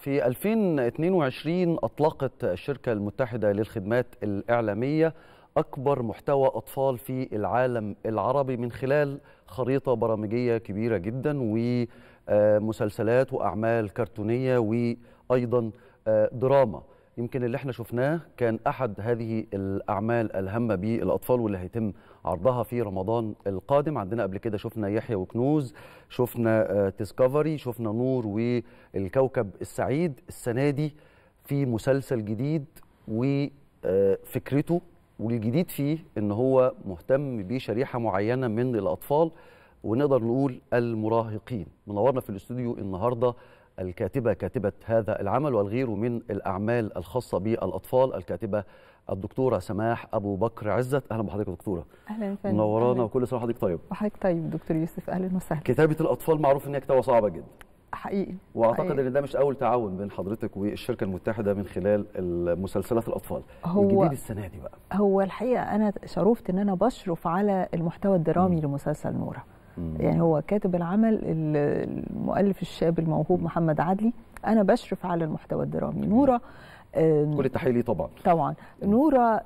في 2022 أطلقت الشركة المتحدة للخدمات الإعلامية أكبر محتوى أطفال في العالم العربي من خلال خريطة برامجية كبيرة جدا ومسلسلات وأعمال كرتونية وأيضا آه، دراما يمكن اللي احنا شفناه كان احد هذه الاعمال الهامه بالاطفال واللي هيتم عرضها في رمضان القادم عندنا قبل كده شفنا يحيى وكنوز شفنا تسكفري آه، شفنا نور والكوكب السعيد السنه دي في مسلسل جديد وفكرته آه، والجديد فيه ان هو مهتم بشريحه معينه من الاطفال ونقدر نقول المراهقين منورنا في الاستوديو النهارده الكاتبة كاتبة هذا العمل والغير من الأعمال الخاصة بالأطفال الكاتبة الدكتورة سماح أبو بكر عزت أهلا بحضرتك دكتورة أهلا فندم منورانا وكل سنة وحضرتك طيب وحضرتك طيب دكتور يوسف أهلا وسهلا كتابة الأطفال معروف إن هي كتابة صعبة جدا حقيقي واعتقد حقيقي. ان ده مش اول تعاون بين حضرتك والشركه المتحده من خلال مسلسلات الاطفال هو الجديد السنه دي بقى هو الحقيقه انا شرفت ان انا بشرف على المحتوى الدرامي م. لمسلسل نوره يعني هو كاتب العمل المؤلف الشاب الموهوب محمد عدلي انا بشرف على المحتوى الدرامي نوره كل التحيه ليه طبعا طبعا نوره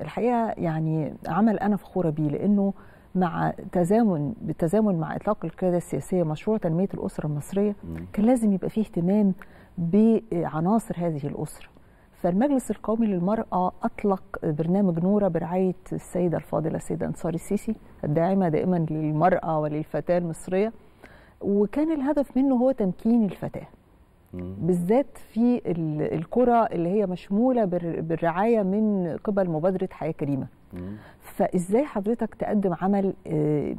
الحقيقه يعني عمل انا فخوره بيه لانه مع تزامن بالتزامن مع اطلاق القياده السياسيه مشروع تنميه الاسره المصريه كان لازم يبقى فيه اهتمام بعناصر هذه الاسره فالمجلس القومي للمرأة أطلق برنامج نورة برعاية السيدة الفاضلة السيدة أنصار السيسي الداعمة دائما للمرأة وللفتاة المصرية وكان الهدف منه هو تمكين الفتاة بالذات في الكرة اللي هي مشمولة بالرعاية من قبل مبادرة حياة كريمة فإزاي حضرتك تقدم عمل آه،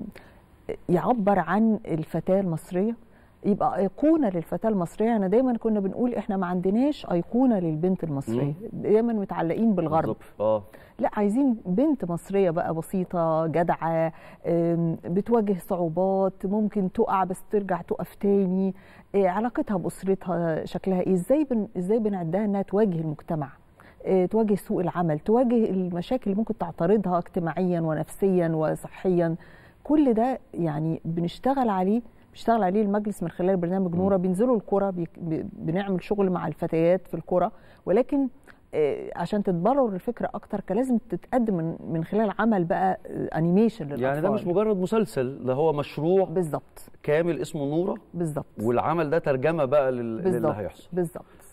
يعبر عن الفتاة المصرية يبقى ايقونه للفتاه المصريه انا يعني دايما كنا بنقول احنا ما عندناش ايقونه للبنت المصريه دايما متعلقين بالغرب اه لا عايزين بنت مصريه بقى بسيطه جدعه بتواجه صعوبات ممكن تقع بس ترجع تقف تاني آه، علاقتها باسرتها شكلها ايه ازاي بن... ازاي بنعدها انها تواجه المجتمع آه، تواجه سوق العمل تواجه المشاكل اللي ممكن تعترضها اجتماعيا ونفسيا وصحيا كل ده يعني بنشتغل عليه بيشتغل عليه المجلس من خلال برنامج نوره بينزلوا الكره بنعمل شغل مع الفتيات في الكره ولكن آه، عشان تتبرر الفكره اكتر كان لازم تتقدم من خلال عمل بقى انيميشن آه، للاطفال يعني ده مش مجرد مسلسل ده هو مشروع بالظبط كامل اسمه نوره بالظبط والعمل ده ترجمه بقى لل... للي هيحصل بالظبط